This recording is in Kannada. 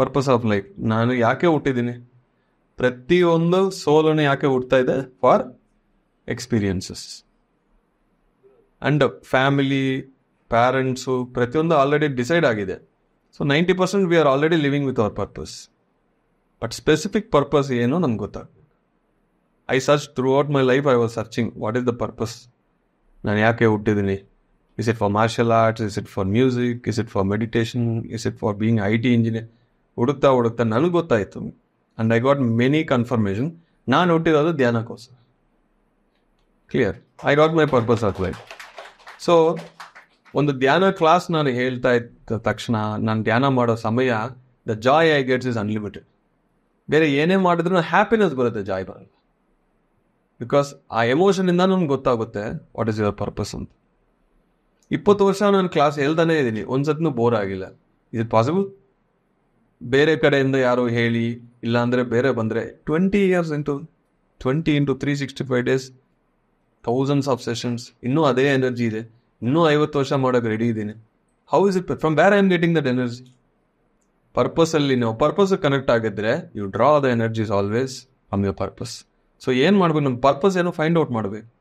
ಪರ್ಪಸ್ ಆಫ್ ಲೈಫ್ ನಾನು ಯಾಕೆ ಹುಟ್ಟಿದ್ದೀನಿ ಪ್ರತಿಯೊಂದು ಸೋಲನ್ನು ಯಾಕೆ ಹುಡ್ತಾ ಇದೆ for experiences and family parents ಪ್ರತಿಯೊಂದು ಆಲ್ರೆಡಿ ಡಿಸೈಡ್ ಆಗಿದೆ so ninety percent we are already living with our purpose but specific purpose ಏನು ನಮ್ಗೆ ಗೊತ್ತಾಗ್ತದೆ I search throughout my life I was searching what is the purpose ನಾನು ಯಾಕೆ ಹುಟ್ಟಿದ್ದೀನಿ is it for martial arts is it for music is it for meditation is it for being I T engineer ಹುಡುಕ್ತಾ ಹುಡುಕ್ತಾ ನನಗೆ ಗೊತ್ತಾಯಿತು and I got many confirmation ನಾನು ಹುಟ್ಟಿರೋದು ಧ್ಯಾನಕ್ಕೋಸ್ಕರ clear I got my purpose life so ಒಂದು ಧ್ಯಾನ ಕ್ಲಾಸ್ ನಾನು ಹೇಳ್ತಾ ಇದ್ದ ತಕ್ಷಣ ನಾನು ಧ್ಯಾನ ಮಾಡೋ ಸಮಯ the joy I gets is unlimited ಬೇರೆ ಏನೇ ಮಾಡಿದ್ರು ಹ್ಯಾಪಿನೆಸ್ ಬರುತ್ತೆ ಜಾಯ್ ಬರಲ್ಲ ಬಿಕಾಸ್ ಆ ಎಮೋಷನಿಂದ ನನಗೆ ಗೊತ್ತಾಗುತ್ತೆ ವಾಟ್ ಈಸ್ ಯುವರ್ ಪರ್ಪಸ್ ಅಂತ ಇಪ್ಪತ್ತು ವರ್ಷ ನಾನು ಕ್ಲಾಸ್ ಹೇಳ್ತಾನೆ ಇದ್ದೀನಿ ಒಂದು ಬೋರ್ ಆಗಿಲ್ಲ ಇಸ್ ಇಟ್ ಪಾಸಿಬಲ್ ಬೇರೆ ಕಡೆಯಿಂದ ಯಾರು ಹೇಳಿ ಇಲ್ಲಾಂದರೆ ಬೇರೆ ಬಂದರೆ twenty years into twenty into three sixty five days thousands of sessions ಇನ್ನೂ ಅದೇ ಎನರ್ಜಿ ಇದೆ ಇನ್ನೂ ಐವತ್ತು ವರ್ಷ ಮಾಡೋಕ್ಕೆ ರೆಡಿ ಇದ್ದೀನಿ how is it from where I am getting that energy ಪರ್ಪಸಲ್ಲಿ ನೀವು ಪರ್ಪಸ್ ಕನೆಕ್ಟ್ ಆಗಿದ್ರೆ you draw the energy is always from your purpose so ಏನು ಮಾಡ್ಬೇಕು ನಮ್ಮ ಪರ್ಪಸ್ ಏನೋ ಫೈಂಡ್ ಔಟ್ ಮಾಡಬೇಕು